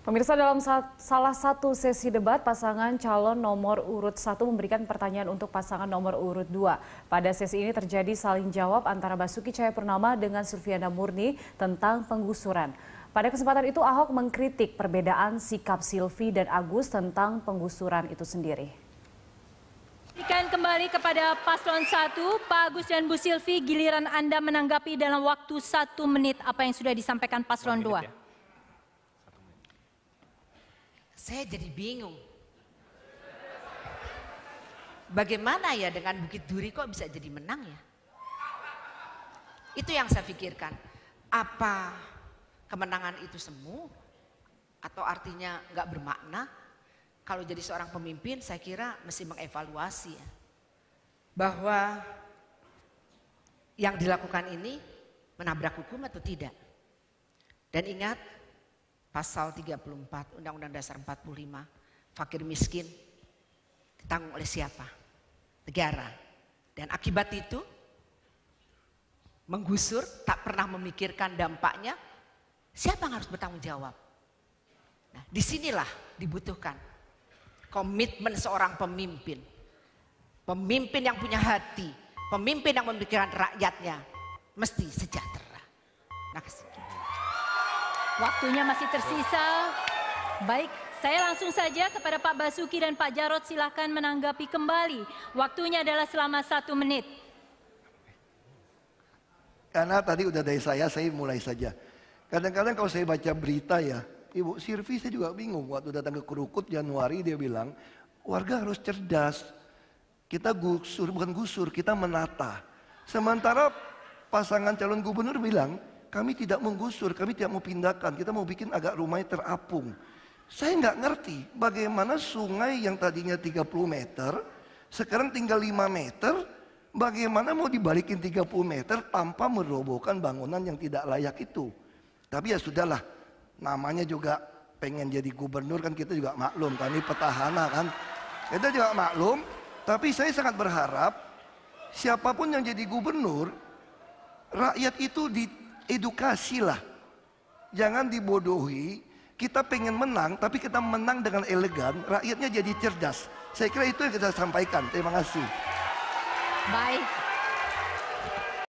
Pemirsa dalam salah satu sesi debat pasangan calon nomor urut 1 memberikan pertanyaan untuk pasangan nomor urut 2. Pada sesi ini terjadi saling jawab antara Basuki Purnama dengan Silviana Murni tentang penggusuran. Pada kesempatan itu Ahok mengkritik perbedaan sikap Silvi dan Agus tentang penggusuran itu sendiri. Ikan kembali kepada paslon 1, Pak Agus dan Bu Silvi, giliran Anda menanggapi dalam waktu satu menit apa yang sudah disampaikan paslon 2. Ya. Saya jadi bingung. Bagaimana ya dengan Bukit Duri kok bisa jadi menang ya? Itu yang saya pikirkan. Apa kemenangan itu semu? Atau artinya nggak bermakna? Kalau jadi seorang pemimpin saya kira mesti mengevaluasi ya. Bahwa yang dilakukan ini menabrak hukum atau tidak. Dan ingat pasal 34 Undang-Undang Dasar 45 fakir miskin ditanggung oleh siapa? Negara. Dan akibat itu menggusur tak pernah memikirkan dampaknya siapa yang harus bertanggung jawab. Nah, disinilah dibutuhkan komitmen seorang pemimpin. Pemimpin yang punya hati, pemimpin yang memikirkan rakyatnya mesti sejahtera. Terima nah, kasih. Waktunya masih tersisa. Baik, saya langsung saja kepada Pak Basuki dan Pak Jarot silahkan menanggapi kembali. Waktunya adalah selama satu menit. Karena tadi udah dari saya, saya mulai saja. Kadang-kadang kalau saya baca berita ya, Ibu Sirvi saya juga bingung. Waktu datang ke Kerukut Januari dia bilang, warga harus cerdas. Kita gusur, bukan gusur, kita menata. Sementara pasangan calon gubernur bilang, kami tidak menggusur, kami tidak mau pindahkan, kita mau bikin agak rumahnya terapung. Saya nggak ngerti bagaimana sungai yang tadinya 30 meter, sekarang tinggal 5 meter, bagaimana mau dibalikin 30 meter tanpa merobohkan bangunan yang tidak layak itu. Tapi ya sudahlah, namanya juga pengen jadi gubernur kan kita juga maklum, kami petahana kan. Kita juga maklum, tapi saya sangat berharap siapapun yang jadi gubernur, rakyat itu di edukasilah. Jangan dibodohi, kita pengen menang, tapi kita menang dengan elegan, rakyatnya jadi cerdas. Saya kira itu yang kita sampaikan. Terima kasih. Baik.